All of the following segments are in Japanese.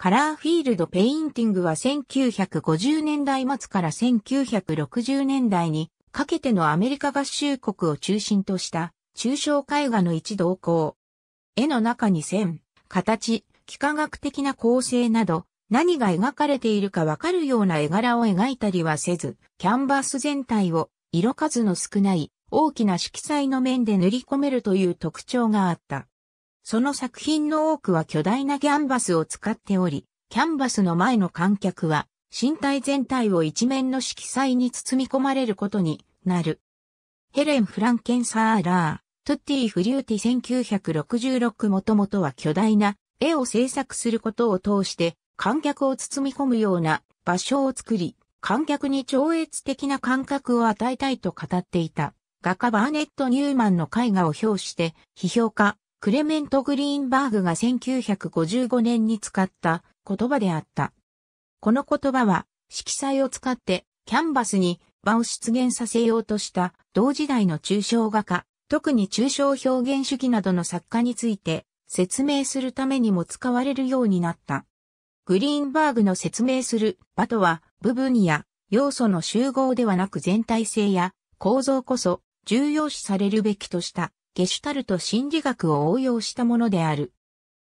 カラーフィールドペインティングは1950年代末から1960年代にかけてのアメリカ合衆国を中心とした抽象絵画の一動向。絵の中に線、形、幾何学的な構成など何が描かれているかわかるような絵柄を描いたりはせず、キャンバス全体を色数の少ない大きな色彩の面で塗り込めるという特徴があった。その作品の多くは巨大なキャンバスを使っており、キャンバスの前の観客は身体全体を一面の色彩に包み込まれることになる。ヘレン・フランケン・サーラー、トゥッティ・フリューティ1966もともとは巨大な絵を制作することを通して観客を包み込むような場所を作り、観客に超越的な感覚を与えたいと語っていた。画家バーネット・ニューマンの絵画を評して批評家クレメント・グリーンバーグが1955年に使った言葉であった。この言葉は色彩を使ってキャンバスに場を出現させようとした同時代の抽象画家、特に抽象表現主義などの作家について説明するためにも使われるようになった。グリーンバーグの説明する場とは部分や要素の集合ではなく全体性や構造こそ重要視されるべきとした。ゲシュタルト心理学を応用したものである。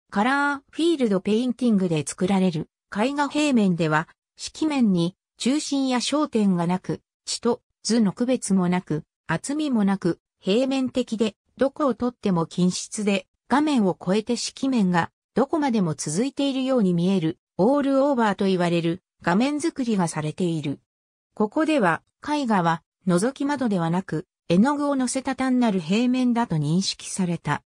カラーフィールドペインティングで作られる絵画平面では、色面に中心や焦点がなく、地と図の区別もなく、厚みもなく、平面的で、どこをとっても均質で、画面を超えて色面がどこまでも続いているように見える、オールオーバーと言われる画面作りがされている。ここでは、絵画は覗き窓ではなく、絵の具を乗せた単なる平面だと認識された。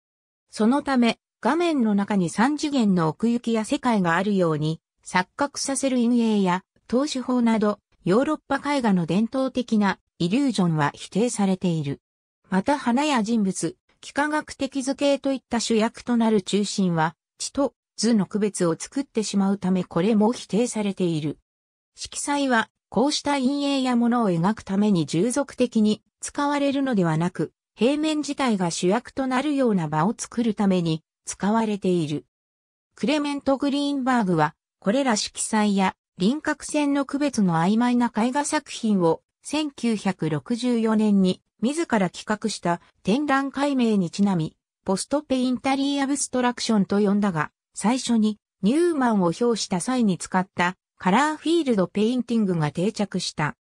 そのため、画面の中に三次元の奥行きや世界があるように、錯覚させる陰影や投資法など、ヨーロッパ絵画の伝統的なイリュージョンは否定されている。また花や人物、幾何学的図形といった主役となる中心は、地と図の区別を作ってしまうためこれも否定されている。色彩は、こうした陰影やものを描くために従属的に使われるのではなく、平面自体が主役となるような場を作るために使われている。クレメント・グリーンバーグは、これら色彩や輪郭線の区別の曖昧な絵画作品を1964年に自ら企画した展覧解明にちなみ、ポストペインタリーアブストラクションと呼んだが、最初にニューマンを表した際に使ったカラーフィールドペインティングが定着した。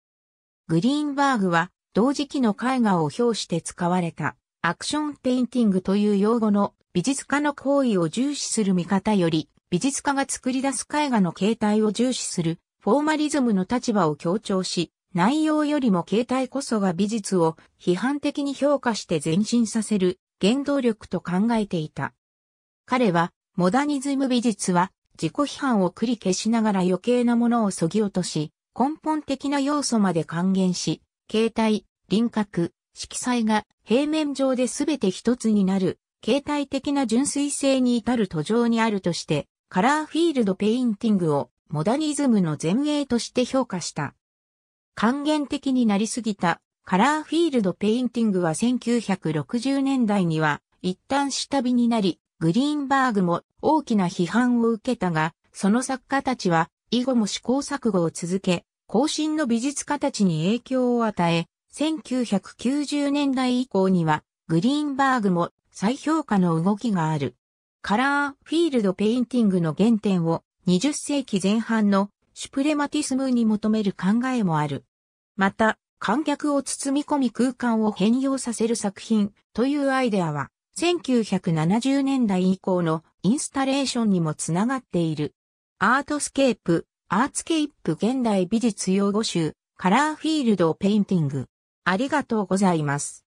グリーンバーグは同時期の絵画を表して使われた、アクションペインティングという用語の美術家の行為を重視する見方より、美術家が作り出す絵画の形態を重視する、フォーマリズムの立場を強調し、内容よりも形態こそが美術を批判的に評価して前進させる原動力と考えていた。彼は、モダニズム美術は自己批判を繰り消しながら余計なものを削ぎ落とし、根本的な要素まで還元し、形態、輪郭、色彩が平面上で全て一つになる、形態的な純粋性に至る途上にあるとして、カラーフィールドペインティングをモダニズムの前衛として評価した。還元的になりすぎたカラーフィールドペインティングは1960年代には一旦下火になり、グリーンバーグも大きな批判を受けたが、その作家たちは以後も試行錯誤を続け、後進の美術家たちに影響を与え、1990年代以降には、グリーンバーグも再評価の動きがある。カラーフィールドペインティングの原点を20世紀前半のシュプレマティスムに求める考えもある。また、観客を包み込み空間を変容させる作品というアイデアは、1970年代以降のインスタレーションにもつながっている。アートスケープ、アーツケイプ現代美術用語集、カラーフィールドペインティング。ありがとうございます。